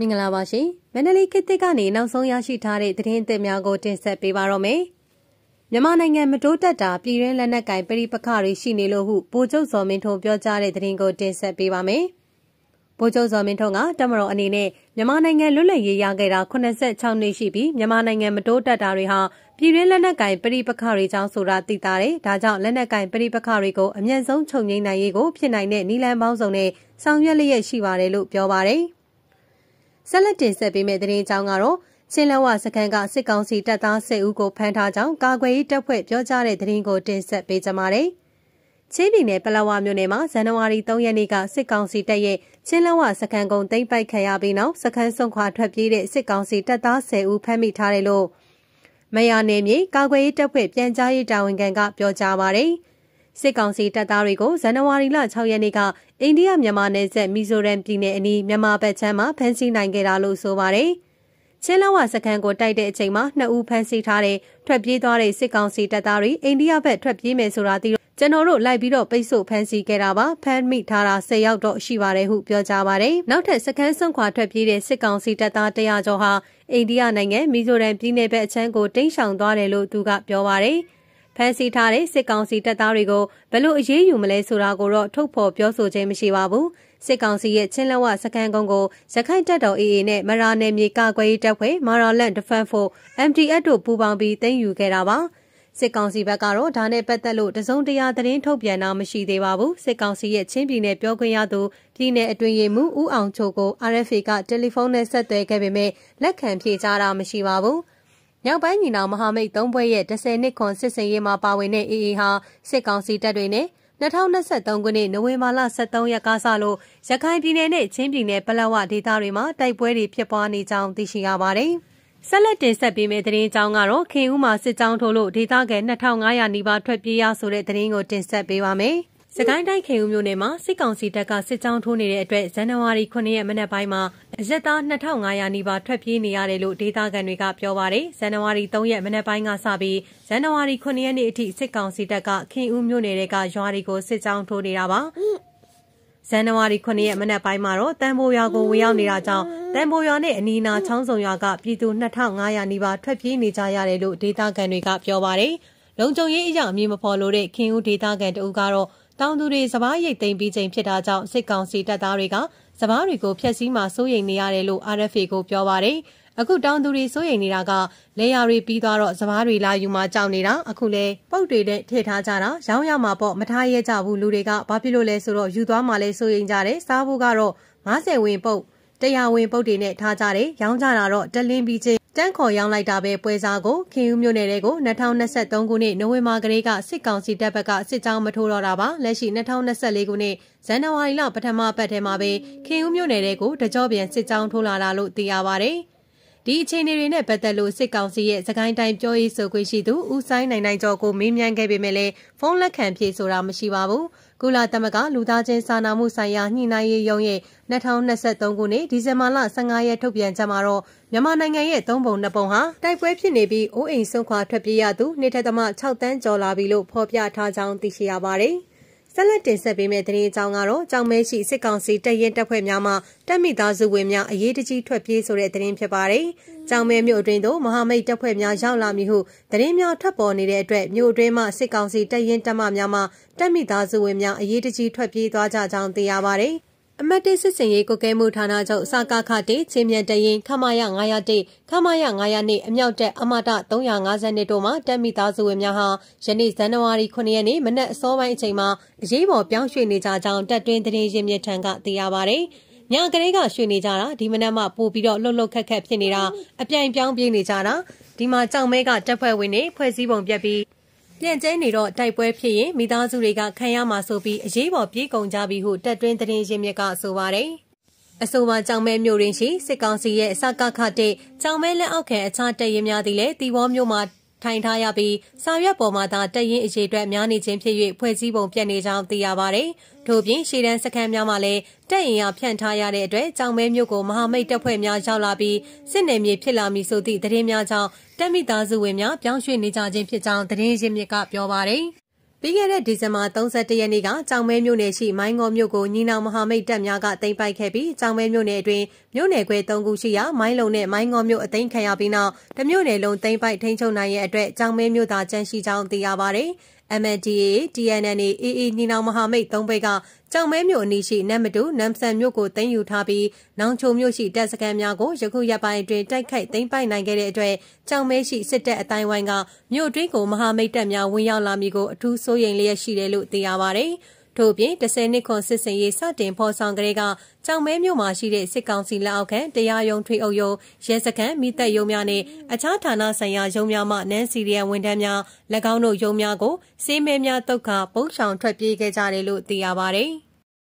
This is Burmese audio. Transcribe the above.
မင်္ဂလာပါရှင်။မန္တလေးခေတ်သစ်ကနေနောက်ဆုံးရရှိထားတဲ့သတင်းအသစ်များကိုတင်ဆက်ပေးပါရမယ်။မြန်မာနိုင်ငံမတိုးတက်တာပြည်တွင်းလက်နက်ကင်ပရိပခတွေရှိနေလို့ဟုဗိုလ်ချုပ်စော်မင်းထွန်းပြောကြားတဲ့သတင်းကိုတင်ဆက်ပေးပါမယ်။ဗိုလ်ချုပ်စော်မင်းထွန်းကတမတော်အနေနဲ့မြန်မာနိုင်ငံလွတ်လပ်ရေးရခဲ့တာ86နှစ်ရှိပြီးမြန်မာနိုင်ငံမတိုးတက်တာတွေဟာပြည်တွင်းလက်နက်ကင်ပရိပခတွေကြောင့်ဆိုတာသိတာတယ်။ဒါကြောင့်လက်နက်ကင်ပရိပခတွေကိုအမြင့်ဆုံးချုပ်ငိမ့်နိုင်ရေးကိုဖြစ်နိုင်တဲ့နီလန်ပေါင်းစုံနဲ့ဆောင်ရွက်လျက်ရှိပါတယ်လို့ပြောပါတယ်။ဆက်လက်တင်ဆက်ပေးမယ့်သတင်းအကြောင်းကတော့ချင်းလဝစခန်းကစစ်ကောင်စီတပ်သား၁၀ဦးကိုဖမ်းထားကြောင်းကာကွယ်ရေးတပ်ဖွဲ့ပြောကြားတဲ့သတင်းကိုတင်ဆက်ပေးကြပါမယ်။ချင်းပြည်နယ်ပလောဝမြို့နယ်မှာဇန်နဝါရီ3ရက်နေ့ကစစ်ကောင်စီတပ်ရဲ့ချင်းလဝစခန်းကုန်းသိမ်းပိုက်ခံရပြီးနောက်စခန်းဆုံးခွာထွက်ပြေးတဲ့စစ်ကောင်စီတပ်သား၁၀ဦးဖမ်းမိထားတယ်လို့မယာနယ်မြေကာကွယ်ရေးတပ်ဖွဲ့ပြန်ကြားရေးတာဝန်ခံကပြောကြားပါတယ်။စစ်ကောင်စီတပ်သားတွေကိုဇန်နဝါရီလ6ရက်နေ့ကအိန္ဒိယမြန်မာနယ်စပ်မီဇိုရမ်ပြည်နယ်အနီးမြန်မာဘက်ခြမ်းမှာဖမ်းဆီးနိုင်ခဲ့တာလို့ဆိုပါတယ်။ချင်းလောဝစခန်းကိုတိုက်တဲ့အချိန်မှာနှစ်ဦးဖမ်းဆီးထားတဲ့ထွက်ပြေးသွားတဲ့စစ်ကောင်စီတပ်သားတွေအိန္ဒိယဘက်ထွက်ပြေးမယ်ဆိုတာသိကျွန်တော်တို့လိုက်ပြီးတော့ပိတ်ဆို့ဖမ်းဆီးခဲ့တာပါဖမ်းမိထားတာ10ရောက်တော့ရှိပါတယ်ဟုပြောကြားပါတယ်နောက်ထပ်စကန်းစွန့်ခွာထွက်ပြေးတဲ့စစ်ကောင်စီတပ်သား100ကျော်ဟာအိန္ဒိယနိုင်ငံမီဇိုရမ်ပြည်နယ်ဘက်အချမ်းကိုတိမ်းရှောင်သွားတယ်လို့သူကပြောပါတယ်ဖမ်းဆီးထားတဲ့စစ်ကောင်စီတပ်သားတွေကိုဘယ်လိုအရေးယူမလဲဆိုတာကိုတော့ထုတ်ဖော်ပြောဆိုခြင်းမရှိပါဘူး။စစ်ကောင်စီရဲ့ချင်းလက်ဝစကန်ကုန်းကိုရခိုင်တပ်တော် AA နဲ့မရာနယ်မြေကာကွယ်ရေးတပ်ဖွဲ့မာရာလန် Defense Force MDF တို့ပူးပေါင်းပြီးတင်ယူခဲ့တာပါ။စစ်ကောင်စီဘက်ကတော့ဒါနဲ့ပတ်သက်လို့တစုံတရာသတင်းထုတ်ပြန်တာမရှိသေးပါဘူးစစ်ကောင်စီရဲ့ချင်းပြည်နယ်ပြောခွင့်ရသူပြည်နယ်အတွင်းရေးမှူးဦးအောင်ချိုကို RFA ကတယ်လီဖုန်းနဲ့ဆက်သွယ်ခဲ့ပေမဲ့လက်ခံဖြေကြားတာမရှိပါဘူး။မြောက်ပိုင်းညီနောင်မဟာမိတ်၃ဘွဲ့ရဲ့10နှစ်ခွန်စစ်စင်ရေးမှာပါဝင်တဲ့ AA ဟာစစ်ကောင်စီတပ်တွေနဲ့2023ခုနှစ်နိုဝင်ဘာလ23ရက်ကစလို့ရခိုင်ပြည်နယ်နဲ့ချင်းပြည်နယ်ပလောဝဒေသတွေမှာတိုက်ပွဲတွေဖြစ်ပွားနေကြောင်းသိရှိရပါတယ်။ဆက်လက်တင်ဆက်ပေးမယ့်သတင်းကြောင်းကတော့ခင်ဦးမှာစစ်ကြောင်းထိုးလို့ဒေသခံ2500နီးပါးထွက်ပြေးရဆိုတဲ့သတင်းကိုတင်ဆက်ပေးပါမယ်။စကိုင်းတိုင်းခေဦးမြို့နယ်မှာစစ်ကောင်စီတပ်ကစစ်ကြောင်းထိုးနေတဲ့အတွက်ဇန်နဝါရီ9ရက်မနက်ပိုင်းမှာအရက်သား2500နီးပါးထွက်ပြေးနေရတယ်လို့ဒေသခံတွေကပြောပါတယ်။ဇန်နဝါရီ3ရက်မနက်ပိုင်းကစပြီးဇန်နဝါရီ9ရက်နေ့အထိစစ်ကောင်စီတပ်ကခေဦးမြို့နယ်ကရွာတွေကိုစစ်ကြောင်းထိုးနေတာပါ။ဇန်နဝါရီ9ရက်မနက်ပိုင်းမှာတော့တန်ဖိုးရွာကိုဝင်ရောက်နေတာကြောင့်တန်ဖိုးရွာနဲ့အနီးနားချောင်းစုံရွာကပြည်သူ2500နီးပါးထွက်ပြေးနေကြရတယ်လို့ဒေသခံတွေကပြောပါတယ်။လုံခြုံရေးအရာအမည်မဖော်လို့တဲ့ခင်ဦးဒေသခံတအူကတော့တောင်သူတွေစပားရိတ်သိမ်းပြီးချိန်ဖြစ်တာကြောင့်စစ်ကောင်စီတပ်သားတွေကစပားတွေကိုဖျက်ဆီးမှစိုးရိမ်နေရတယ်လို့ RFA ကိုပြောပါတယ်။အခုတောင်သူတွေစိုးရိမ်နေတာကလေယာတွေပြီးသွားတော့စပားတွေလာယူမှကြောက်နေတာအခုလဲပုတ်တွေနဲ့ထည့်ထားကြတာရောင်းရမှာပေါ့မထားရကြဘူးလူတွေကဘာဖြစ်လို့လဲဆိုတော့ယူသွားမှလဲစိုးရိမ်ကြတယ်စားဖို့ကတော့90ဝင်ပုတ်တရားဝင်ပုတ်တွေနဲ့ထားကြတယ်ရောင်းကြတာတော့တလင်းပြီးချင်းတန်းခေါ်ရောင်းလိုက်တာပဲပွဲစားကိုခင်ဦးမြို့နယ်တဲကို2023ခုနှစ်နိုဝင်ဘာကလေးကစစ်ကောင်စီတပ်ဘက်ကစစ်ကြောင်းမထိုးတော့တာပါလက်ရှိ2024ခုနှစ်ဇန်နဝါရီလပထမပတ်ထဲမှာပဲခင်ဦးမြို့နယ်တဲကိုတကြောပြန်စစ်ကြောင်းထိုးလာတာလို့သိရပါတယ်။ဒီအခြေအနေတွေနဲ့ပတ်သက်လို့စစ်ကောင်စီရဲ့စကိုင်းတိုင်းပြောရေးဆိုခွင့်ရှိသူဦးဆိုင်နိုင်နိုင်ကျော်ကိုမေးမြန်းခဲ့ပေမဲ့လည်းဖုန်းလက်ခံဖြေဆိုတာမရှိပါဘူး။ကုလသမဂ္ဂလူသားချင်းစာနာမှုဆိုင်ရာညှိနှိုင်းရေးရုံးရဲ့2023ခုနှစ်ဒီဇင်ဘာလ15ရက်ထုတ်ပြန်ချက်မှာတော့မြန်မာနိုင်ငံရဲ့သုံးပုံနှစ်ပုံဟာတိုက်ပွဲဖြစ်နေပြီးအိုးအိမ်ဆုံးခွာထွက်ပြေးရသူနေထက်သမ6တန်းကျော်လာပြီလို့ဖော်ပြထားကြောင်းသိရှိရပါတယ်။ဆက်လက်တင်ဆက်ပေးမယ့်သတင်းအကြောင်းကတော့ကြောင်မဲရှိစစ်ကောင်စီတပ်ရင်တပ်ဖွဲ့များမှတပ်မိသားစုဝင်များအရေးတကြီးထွက်ပြေးဆိုတဲ့သတင်းဖြစ်ပါတယ်။ကြောင်မဲမြို့အတွင်းသို့မဟာမိတ်တပ်ဖွဲ့များရောက်လာမည်ဟုသတင်းများထွက်ပေါ်နေတဲ့အတွက်မြို့အတွင်းမှစစ်ကောင်စီတပ်ရင်တပ်မများမှတပ်မိသားစုဝင်များအရေးတကြီးထွက်ပြေးသွားကြကြောင်းသိရပါတယ်။အမတ်တိစစ်စင်ရေးကုကဲမှုဌာနချုပ်စကခတိချင်းမြန်တရင်ခမရ901ခမရ902နဲ့အမြောက်တက်အမတ350တို့မှာတက်မိသားစုဝင်များဟာယနေ့ဇန်နဝါရီ9ရက်နေ့မနက်အစောပိုင်းအချိန်မှာအရေးပေါ်ပြောင်းရွှေ့နေကြကြောင်းတက်တွင်သတင်းရင်းမြစ်ထံကသိရပါဗျ။ညကလေးကရွှေနေကြတာဒီမနက်မှပို့ပြီးတော့လှုပ်လှုပ်ခက်ခက်ဖြစ်နေတာအပြိုင်ပြောင်းပြေးနေကြတာဒီမှာကြောင်မဲကတက်ဖွဲ့ဝင်နေဖွဲ့စည်းပုံပြက်ပြီးပြန့်ကျဲနေတော့တိုက်ပွဲဖြစ်ရင်မိသားစုတွေကခံရမှာဆိုပြီးအရေးပေါ်ပြေးကုန်ကြပြီဟုတက်တွင်းသတင်းရင်းမြစ်ကဆိုပါတယ်။အဆိုပါကြောင်မဲမြို့တွင်ရှိစစ်ကောင်စီရဲ့အစကခတဲ့ကြောင်မဲလက်အောက်ခံအခြားတပ်ရင်းများသည်လည်းတီဝေါမြို့မှာထိုင်ထားရပြီးစာရွက်ပေါ်မှာသာတက်ရင်အခြေအတွက်များနေခြင်းဖြစ်၍ဖွဲ့စည်းပုံပြတ်နေကြောင်းသိရပါတယ်။ထို့ပြင်ရှေ့တန်းစခန်းများမှာလည်းတက်ရင်ရဖြန့်ထားရတဲ့အတွက်ကြောင်မဲမြို့ကိုမဟာမိတ်တပ်ဖွဲ့များရောက်လာပြီးစစ်နယ်မြေဖြစ်လာမည်ဆိုသည့်သတင်းများကြောင့်တက်မိသားစုဝင်များပြောင်းရွှေ့နေကြခြင်းဖြစ်ကြောင်းသတင်းရင်းမြစ်ကပြောပါတယ်။ပြီးခဲ့တဲ့ဒီဇင်ဘာ31ရက်နေ့ကကြောင်မဲမြို့နယ်ရှိမိုင်းငေါမြို့ကိုညီနောင်မဟာမိတ်တပ်များကသိမ်းပိုက်ခဲ့ပြီးကြောင်မဲမြို့နယ်အတွင်းမြို့နယ်ခွဲ၃ခုရှိရာမိုင်းလုံနဲ့မိုင်းငေါမြို့အသိမ်းခံရပြီးနောက်တမြို့နယ်လုံးသိမ်းပိုက်ထိန်းချုပ်နိုင်ရတဲ့အတွက်ကြောင်မဲမြို့သားကျန်းရှိကြောင်းသိရပါတယ်။ MNDAA TNNA AA ညီနောင်မဟာမိတ်၃ဘက်ကကြောင်မဲမြို့အနီးရှိနမ်မတူနမ်ဆန်မြို့ကိုသိမ်းယူထားပြီးနောင်ချုံမြို့ရှိတပ်စခန်းများကိုယခုရက်ပိုင်းအတွင်းတိုက်ခိုက်သိမ်းပိုက်နိုင်ခဲ့တဲ့အတွက်ကြောင်မဲရှိစစ်တပ်အတိုင်းဝိုင်းကမြို့တွင်းကိုမဟာမိတ်တပ်များဝင်ရောက်လာမည်ကိုအထူးစိုးရိမ်လျက်ရှိတယ်လို့သိရပါတယ်။ထို့ပြင်10နှစ်ခွန်စစ်စင်ရေးစတင်ဖော်ဆောင်ကလေးကကြောင်မဲမြို့မှာရှိတဲ့စစ်ကောင်စီလက်အောက်ခံတရားရုံးထွေအုပ်ရုံးရဲစခန်းမိသက်ရုံးများနဲ့အခြားဌာနဆိုင်ရာရုံးများမှနန်းစီရီယန်ဝန်ထမ်းများ၎င်းတို့ရုံးများကိုစေးမဲများတုတ်ခါပုံဆောင်ထွက်ပြေးခဲ့ကြတယ်လို့သိရပါတယ်။